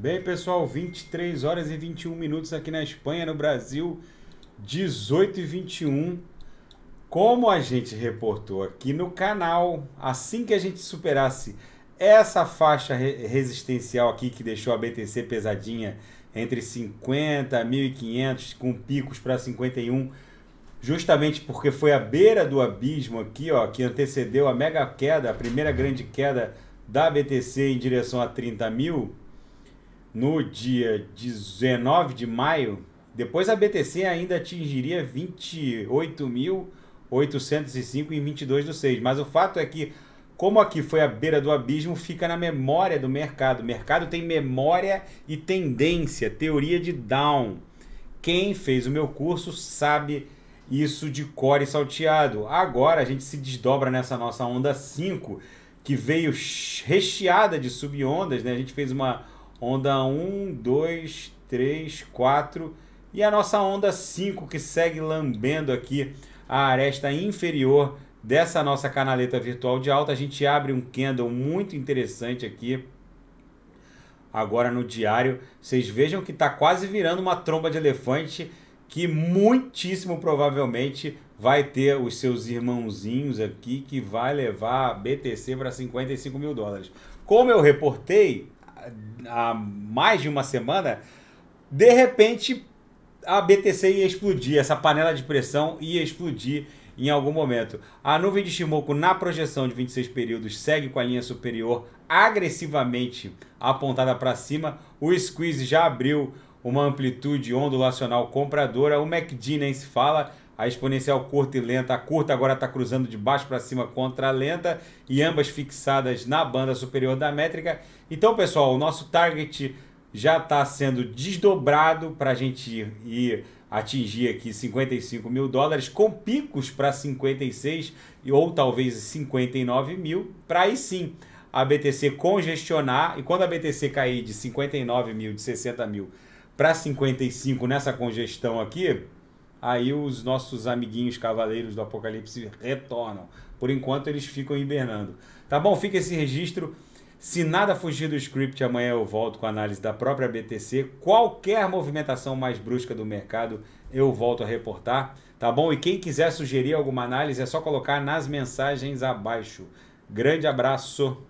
Bem, pessoal, 23 horas e 21 minutos aqui na Espanha, no Brasil, 18 e 21. Como a gente reportou aqui no canal, assim que a gente superasse essa faixa resistencial aqui que deixou a BTC pesadinha entre 50 1.500 com picos para 51, justamente porque foi a beira do abismo aqui, ó, que antecedeu a mega queda, a primeira grande queda da BTC em direção a 30 mil no dia 19 de maio, depois a BTC ainda atingiria 28.805 em 22 do 6. Mas o fato é que, como aqui foi a beira do abismo, fica na memória do mercado. O mercado tem memória e tendência, teoria de Down. Quem fez o meu curso sabe isso de core salteado. Agora a gente se desdobra nessa nossa onda 5, que veio recheada de subondas, né? A gente fez uma onda 1, 2, 3, 4 e a nossa onda 5 que segue lambendo aqui a aresta inferior dessa nossa canaleta virtual de alta. A gente abre um candle muito interessante aqui agora no diário. Vocês vejam que está quase virando uma tromba de elefante que muitíssimo provavelmente vai ter os seus irmãozinhos aqui que vai levar BTC para 55 mil dólares. Como eu reportei, há mais de uma semana, de repente a BTC ia explodir, essa panela de pressão ia explodir em algum momento. A nuvem de Shimoku na projeção de 26 períodos segue com a linha superior agressivamente apontada para cima. O squeeze já abriu uma amplitude ondulacional compradora. O MACD nem se fala, a exponencial curta e lenta. A curta agora está cruzando de baixo para cima contra a lenta e ambas fixadas na banda superior da métrica. Então, pessoal, o nosso target já está sendo desdobrado para a gente ir, ir atingir aqui 55 mil dólares, com picos para 56 ou talvez 59 mil, para aí sim a BTC congestionar. E quando a BTC cair de 59 mil, de 60 mil para 55 nessa congestão aqui, aí os nossos amiguinhos cavaleiros do Apocalipse retornam. Por enquanto, eles ficam hibernando. Tá bom? Fica esse registro. Se nada fugir do script, amanhã eu volto com a análise da própria BTC. Qualquer movimentação mais brusca do mercado, eu volto a reportar. Tá bom? E quem quiser sugerir alguma análise, é só colocar nas mensagens abaixo. Grande abraço!